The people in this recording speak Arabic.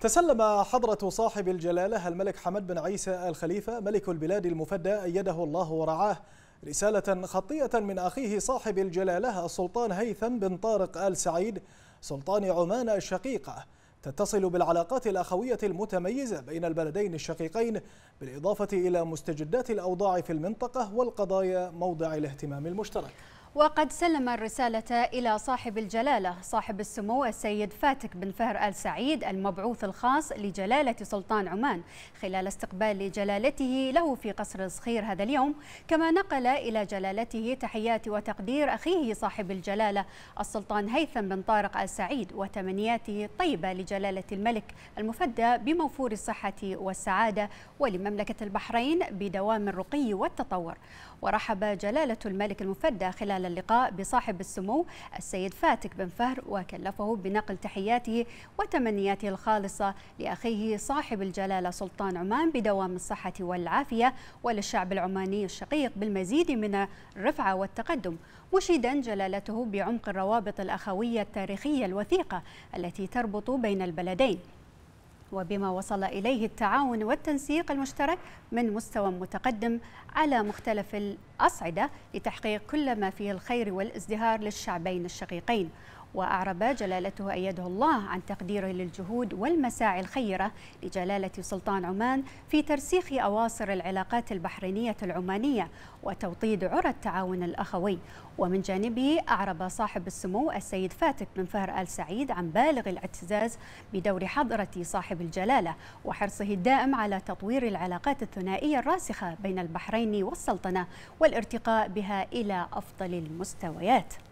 تسلم حضرة صاحب الجلالة الملك حمد بن عيسى الخليفة ملك البلاد المفدى أيده الله ورعاه رسالة خطية من أخيه صاحب الجلالة السلطان هيثم بن طارق آل سعيد سلطان عمان الشقيقة تتصل بالعلاقات الأخوية المتميزة بين البلدين الشقيقين بالإضافة إلى مستجدات الأوضاع في المنطقة والقضايا موضع الاهتمام المشترك وقد سلم الرسالة إلى صاحب الجلالة صاحب السمو السيد فاتك بن فهر آل سعيد المبعوث الخاص لجلالة سلطان عمان خلال استقبال جلالته له في قصر الصخير هذا اليوم كما نقل إلى جلالته تحيات وتقدير أخيه صاحب الجلالة السلطان هيثم بن طارق آل سعيد وتمنياته الطيبة لجلالة الملك المفدى بموفور الصحة والسعادة ولمملكة البحرين بدوام الرقي والتطور ورحب جلالة الملك المفدى خلال اللقاء بصاحب السمو السيد فاتك بن فهر وكلفه بنقل تحياته وتمنياته الخالصة لأخيه صاحب الجلالة سلطان عمان بدوام الصحة والعافية وللشعب العماني الشقيق بالمزيد من الرفعة والتقدم مشيدا جلالته بعمق الروابط الأخوية التاريخية الوثيقة التي تربط بين البلدين وبما وصل إليه التعاون والتنسيق المشترك من مستوى متقدم على مختلف الأصعدة لتحقيق كل ما فيه الخير والازدهار للشعبين الشقيقين وأعرب جلالته أيده الله عن تقديره للجهود والمساعي الخيرة لجلالة سلطان عمان في ترسيخ أواصر العلاقات البحرينية العمانية وتوطيد عرى التعاون الأخوي ومن جانبه أعرب صاحب السمو السيد فاتك بن فهر آل سعيد عن بالغ الاعتزاز بدور حضرة صاحب الجلالة وحرصه الدائم على تطوير العلاقات الثنائية الراسخة بين البحرين والسلطنة والارتقاء بها إلى أفضل المستويات